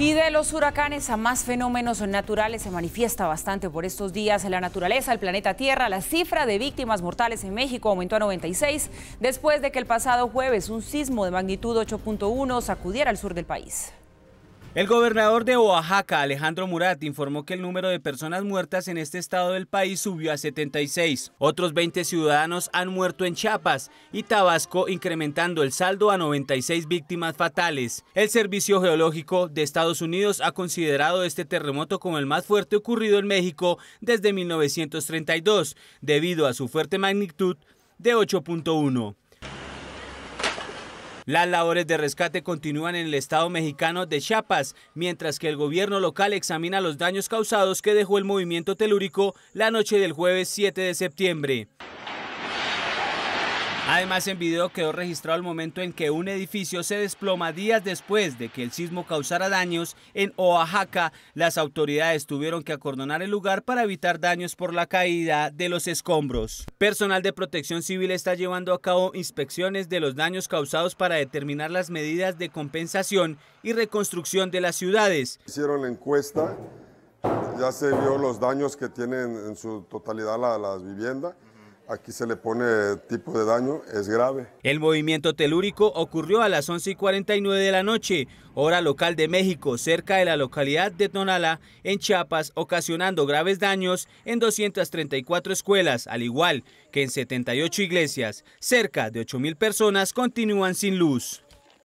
Y de los huracanes a más fenómenos naturales se manifiesta bastante por estos días en la naturaleza, el planeta Tierra. La cifra de víctimas mortales en México aumentó a 96 después de que el pasado jueves un sismo de magnitud 8.1 sacudiera al sur del país. El gobernador de Oaxaca, Alejandro Murat, informó que el número de personas muertas en este estado del país subió a 76. Otros 20 ciudadanos han muerto en Chiapas y Tabasco, incrementando el saldo a 96 víctimas fatales. El Servicio Geológico de Estados Unidos ha considerado este terremoto como el más fuerte ocurrido en México desde 1932, debido a su fuerte magnitud de 8.1. Las labores de rescate continúan en el estado mexicano de Chiapas, mientras que el gobierno local examina los daños causados que dejó el movimiento telúrico la noche del jueves 7 de septiembre. Además, en video quedó registrado el momento en que un edificio se desploma días después de que el sismo causara daños en Oaxaca. Las autoridades tuvieron que acordonar el lugar para evitar daños por la caída de los escombros. Personal de protección civil está llevando a cabo inspecciones de los daños causados para determinar las medidas de compensación y reconstrucción de las ciudades. Hicieron la encuesta, ya se vio los daños que tienen en su totalidad las viviendas. Aquí se le pone tipo de daño, es grave. El movimiento telúrico ocurrió a las 11 49 de la noche, hora local de México, cerca de la localidad de Tonala, en Chiapas, ocasionando graves daños en 234 escuelas, al igual que en 78 iglesias. Cerca de 8.000 personas continúan sin luz.